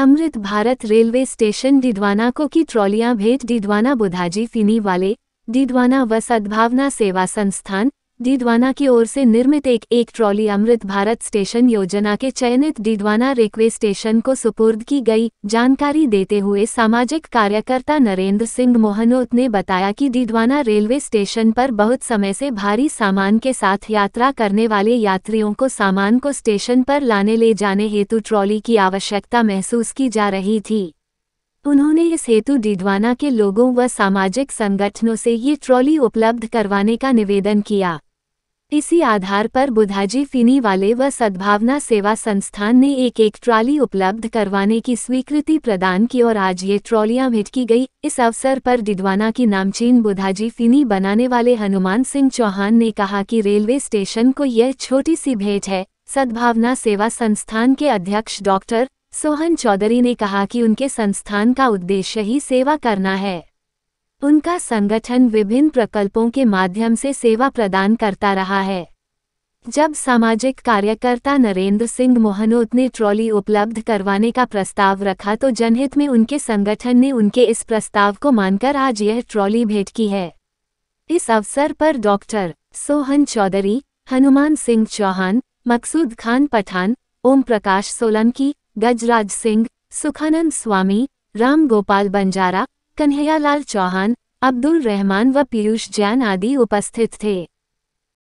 अमृत Bharat railway station Didwana को की ट्रॉलियां भेंट डिडवाना बुधाजी फिनी वाले डिडवाना व सद्भावना सेवा संस्थान डीडवाना की ओर से निर्मित एक एक ट्रॉली अमृत भारत स्टेशन योजना के चयनित डीडवाना रेकवे स्टेशन को सुपुर्द की गई जानकारी देते हुए सामाजिक कार्यकर्ता नरेंद्र सिंह मोहनोत ने बताया कि डीडवाना रेलवे स्टेशन पर बहुत समय से भारी सामान के साथ यात्रा करने वाले यात्रियों को सामान को स्टेशन पर लाने ले जाने हेतु ट्रॉली की आवश्यकता महसूस की जा रही थी उन्होंने इस हेतु डीडवाना के लोगों व सामाजिक संगठनों से ये ट्रॉली उपलब्ध करवाने का निवेदन किया इसी आधार पर बुधाजी फिनी वाले व वा सद्भावना सेवा संस्थान ने एक एक ट्रॉली उपलब्ध करवाने की स्वीकृति प्रदान की और आज ये ट्रॉलियां भेंट की गई इस अवसर पर डिडवाना की नामचीन बुधाजी फिनी बनाने वाले हनुमान सिंह चौहान ने कहा कि रेलवे स्टेशन को यह छोटी सी भेंट है सद्भावना सेवा संस्थान के अध्यक्ष डॉक्टर सोहन चौधरी ने कहा कि उनके संस्थान का उद्देश्य ही सेवा करना है उनका संगठन विभिन्न प्रकल्पों के माध्यम से सेवा प्रदान करता रहा है जब सामाजिक कार्यकर्ता नरेंद्र सिंह मोहनोत ने ट्रॉली उपलब्ध करवाने का प्रस्ताव रखा तो जनहित में उनके संगठन ने उनके इस प्रस्ताव को मानकर आज यह ट्रॉली भेंट की है इस अवसर पर डॉक्टर सोहन चौधरी हनुमान सिंह चौहान मकसूद खान पठान ओम प्रकाश सोलंकी गजराज सिंह सुखानंद स्वामी राम गोपाल बंजारा कन्हैयालाल चौहान अब्दुल रहमान व पीयूष जैन आदि उपस्थित थे